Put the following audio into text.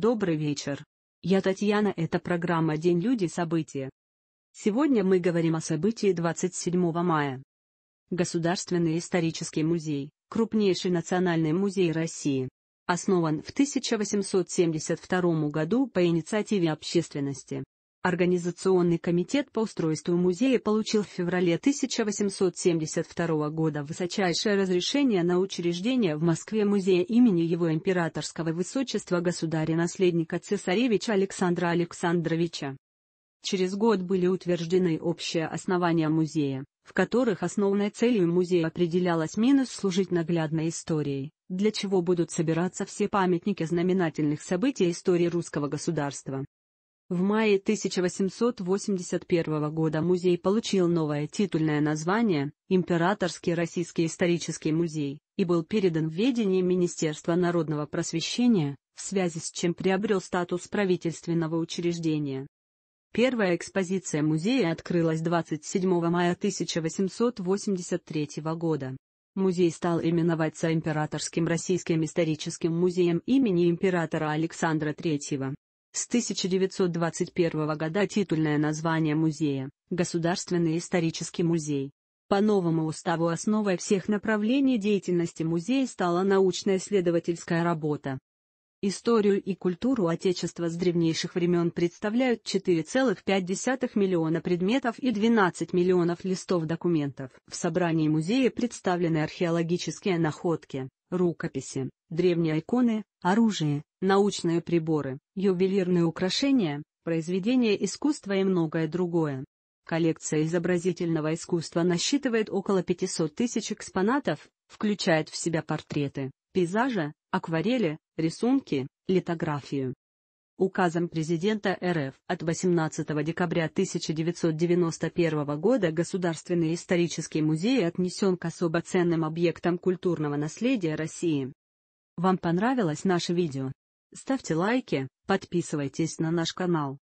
Добрый вечер. Я Татьяна, это программа «День люди. События». Сегодня мы говорим о событии 27 мая. Государственный исторический музей, крупнейший национальный музей России, основан в 1872 году по инициативе общественности. Организационный комитет по устройству музея получил в феврале 1872 года высочайшее разрешение на учреждение в Москве музея имени его императорского высочества государя-наследника цесаревича Александра Александровича. Через год были утверждены общие основания музея, в которых основной целью музея определялась минус служить наглядной историей, для чего будут собираться все памятники знаменательных событий истории русского государства. В мае 1881 года музей получил новое титульное название «Императорский российский исторический музей» и был передан в ведение Министерства народного просвещения, в связи с чем приобрел статус правительственного учреждения. Первая экспозиция музея открылась 27 мая 1883 года. Музей стал именоваться Императорским Российским историческим музеем имени императора Александра III. С 1921 года титульное название музея – Государственный исторический музей. По новому уставу основой всех направлений деятельности музея стала научно-исследовательская работа. Историю и культуру Отечества с древнейших времен представляют 4,5 миллиона предметов и 12 миллионов листов документов. В собрании музея представлены археологические находки, рукописи, древние иконы, оружие, научные приборы, ювелирные украшения, произведения искусства и многое другое. Коллекция изобразительного искусства насчитывает около 500 тысяч экспонатов, включает в себя портреты, пейзажи, акварели, рисунки, литографию, Указом президента РФ от 18 декабря 1991 года Государственный исторический музей отнесен к особо ценным объектам культурного наследия России. Вам понравилось наше видео? Ставьте лайки, подписывайтесь на наш канал.